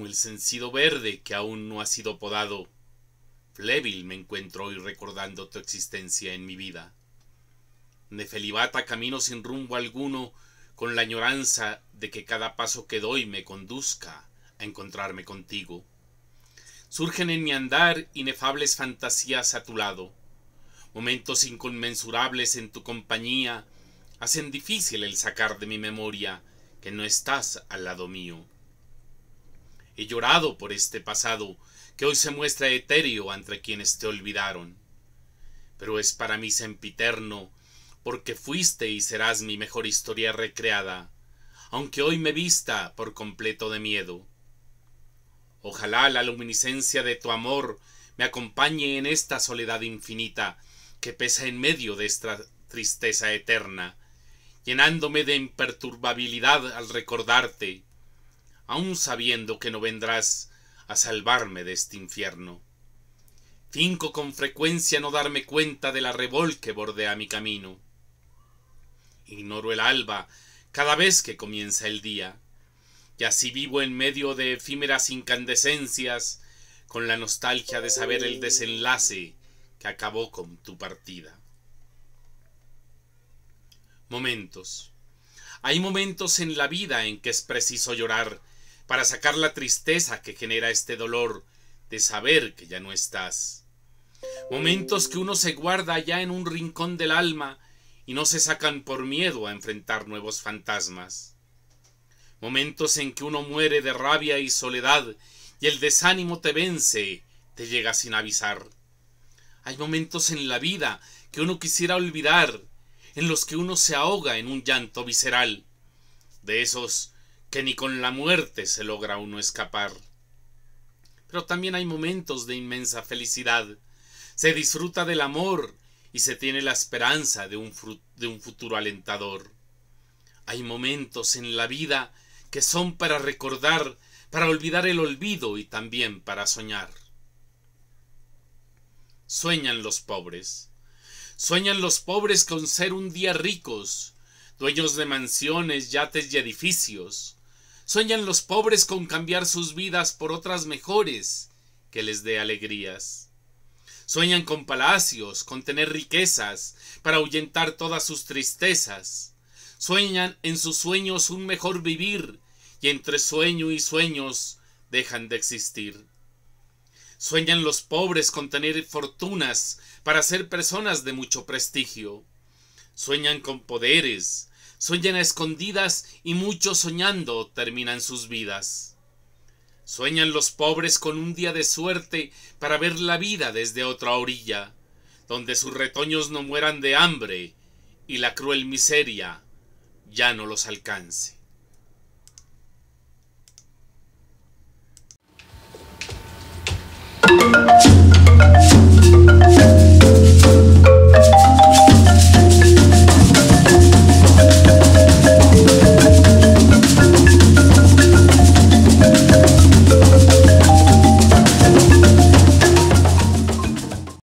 el sencillo verde que aún no ha sido podado. Flébil me encuentro hoy recordando tu existencia en mi vida. Nefelibata camino sin rumbo alguno, con la añoranza de que cada paso que doy me conduzca a encontrarme contigo. Surgen en mi andar inefables fantasías a tu lado. Momentos inconmensurables en tu compañía hacen difícil el sacar de mi memoria que no estás al lado mío. He llorado por este pasado que hoy se muestra etéreo entre quienes te olvidaron. Pero es para mí sempiterno, porque fuiste y serás mi mejor historia recreada, aunque hoy me vista por completo de miedo. Ojalá la luminiscencia de tu amor me acompañe en esta soledad infinita que pesa en medio de esta tristeza eterna, llenándome de imperturbabilidad al recordarte, aun sabiendo que no vendrás a salvarme de este infierno. Finco con frecuencia no darme cuenta del arrebol que bordea mi camino. Ignoro el alba cada vez que comienza el día, y así vivo en medio de efímeras incandescencias, con la nostalgia de saber el desenlace que acabó con tu partida. Momentos. Hay momentos en la vida en que es preciso llorar para sacar la tristeza que genera este dolor de saber que ya no estás. Momentos que uno se guarda ya en un rincón del alma y no se sacan por miedo a enfrentar nuevos fantasmas. Momentos en que uno muere de rabia y soledad y el desánimo te vence, te llega sin avisar. Hay momentos en la vida que uno quisiera olvidar, en los que uno se ahoga en un llanto visceral. De esos que ni con la muerte se logra uno escapar. Pero también hay momentos de inmensa felicidad. Se disfruta del amor y se tiene la esperanza de un, de un futuro alentador. Hay momentos en la vida que son para recordar, para olvidar el olvido y también para soñar. Sueñan los pobres. Sueñan los pobres con ser un día ricos, dueños de mansiones, yates y edificios, Sueñan los pobres con cambiar sus vidas por otras mejores que les dé alegrías. Sueñan con palacios, con tener riquezas, para ahuyentar todas sus tristezas. Sueñan en sus sueños un mejor vivir, y entre sueño y sueños dejan de existir. Sueñan los pobres con tener fortunas, para ser personas de mucho prestigio. Sueñan con poderes, Sueñan a escondidas y muchos soñando terminan sus vidas. Sueñan los pobres con un día de suerte para ver la vida desde otra orilla, donde sus retoños no mueran de hambre y la cruel miseria ya no los alcance.